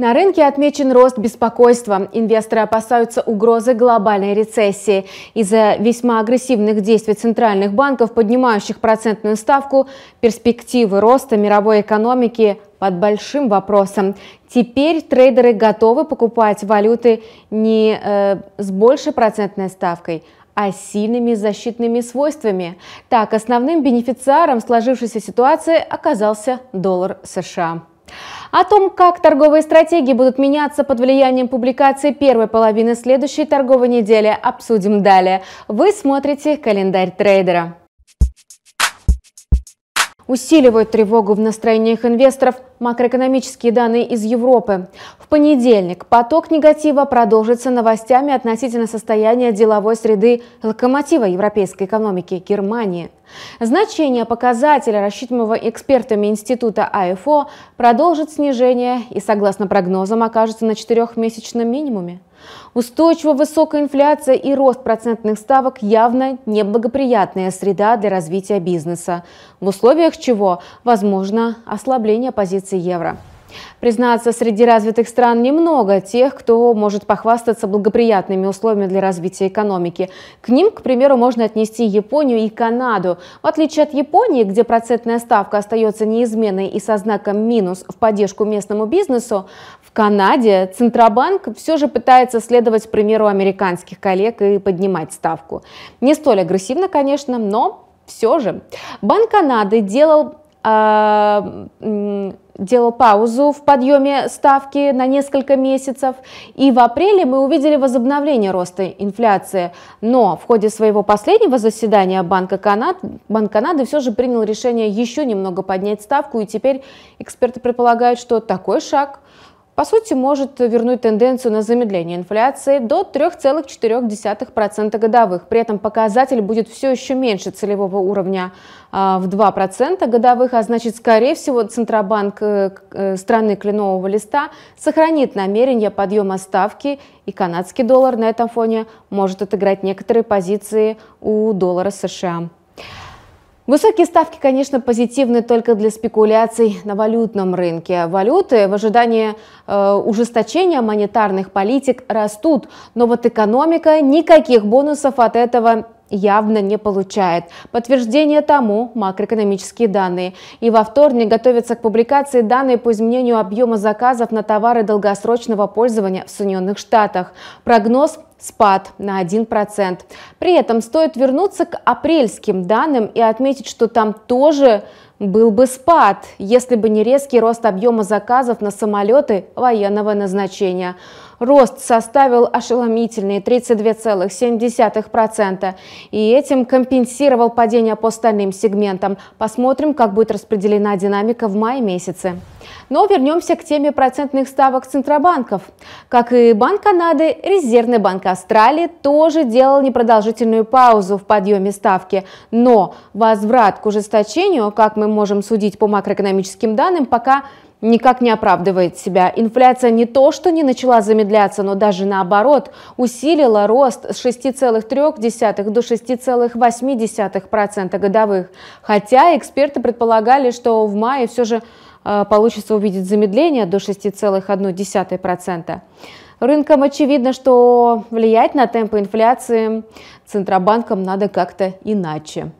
На рынке отмечен рост беспокойства. Инвесторы опасаются угрозы глобальной рецессии. Из-за весьма агрессивных действий центральных банков, поднимающих процентную ставку, перспективы роста мировой экономики под большим вопросом. Теперь трейдеры готовы покупать валюты не э, с большей процентной ставкой, а сильными защитными свойствами. Так, основным бенефициаром сложившейся ситуации оказался доллар США. О том, как торговые стратегии будут меняться под влиянием публикации первой половины следующей торговой недели, обсудим далее. Вы смотрите «Календарь трейдера». Усиливают тревогу в настроениях инвесторов макроэкономические данные из Европы. В понедельник поток негатива продолжится новостями относительно состояния деловой среды локомотива европейской экономики Германии – Значение показателя, рассчитанного экспертами Института АФО, продолжит снижение и, согласно прогнозам, окажется на четырехмесячном минимуме. Устойчиво высокая инфляция и рост процентных ставок явно неблагоприятная среда для развития бизнеса, в условиях чего возможно ослабление позиции евро. Признаться, среди развитых стран немного тех, кто может похвастаться благоприятными условиями для развития экономики. К ним, к примеру, можно отнести Японию и Канаду. В отличие от Японии, где процентная ставка остается неизменной и со знаком минус в поддержку местному бизнесу, в Канаде Центробанк все же пытается следовать примеру американских коллег и поднимать ставку. Не столь агрессивно, конечно, но все же. Банк Канады делал э, делал паузу в подъеме ставки на несколько месяцев, и в апреле мы увидели возобновление роста инфляции. Но в ходе своего последнего заседания Банка Канад, Банк Канады все же принял решение еще немного поднять ставку, и теперь эксперты предполагают, что такой шаг – по сути может вернуть тенденцию на замедление инфляции до 3,4% годовых. При этом показатель будет все еще меньше целевого уровня а, в 2% годовых, а значит, скорее всего, Центробанк э, э, страны кленового листа сохранит намерение подъема ставки, и канадский доллар на этом фоне может отыграть некоторые позиции у доллара США. Высокие ставки, конечно, позитивны только для спекуляций на валютном рынке. Валюты в ожидании э, ужесточения монетарных политик растут, но вот экономика никаких бонусов от этого явно не получает. Подтверждение тому – макроэкономические данные. И во вторник готовятся к публикации данные по изменению объема заказов на товары долгосрочного пользования в Соединенных Штатах. Прогноз спад на 1%. При этом стоит вернуться к апрельским данным и отметить, что там тоже был бы спад, если бы не резкий рост объема заказов на самолеты военного назначения. Рост составил ошеломительные 32,7%. И этим компенсировал падение по остальным сегментам. Посмотрим, как будет распределена динамика в мае месяце. Но вернемся к теме процентных ставок центробанков. Как и Банк Канады, Резервный банк Австралии тоже делал непродолжительную паузу в подъеме ставки. Но возврат к ужесточению, как мы можем судить по макроэкономическим данным, пока не никак не оправдывает себя. Инфляция не то, что не начала замедляться, но даже наоборот усилила рост с 6,3 до 6,8% годовых. Хотя эксперты предполагали, что в мае все же э, получится увидеть замедление до 6,1%. Рынкам очевидно, что влиять на темпы инфляции Центробанкам надо как-то иначе.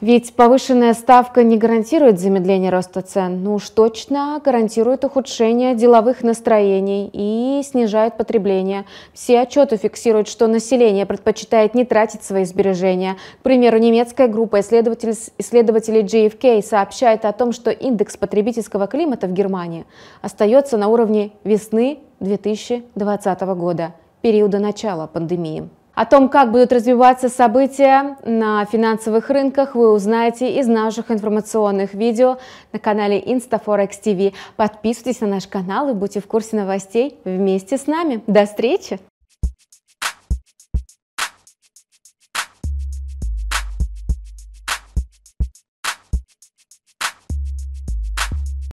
Ведь повышенная ставка не гарантирует замедление роста цен, но ну уж точно гарантирует ухудшение деловых настроений и снижает потребление. Все отчеты фиксируют, что население предпочитает не тратить свои сбережения. К примеру, немецкая группа исследователей, исследователей GFK сообщает о том, что индекс потребительского климата в Германии остается на уровне весны 2020 года, периода начала пандемии. О том, как будут развиваться события на финансовых рынках, вы узнаете из наших информационных видео на канале InstaForex TV. Подписывайтесь на наш канал и будьте в курсе новостей вместе с нами. До встречи!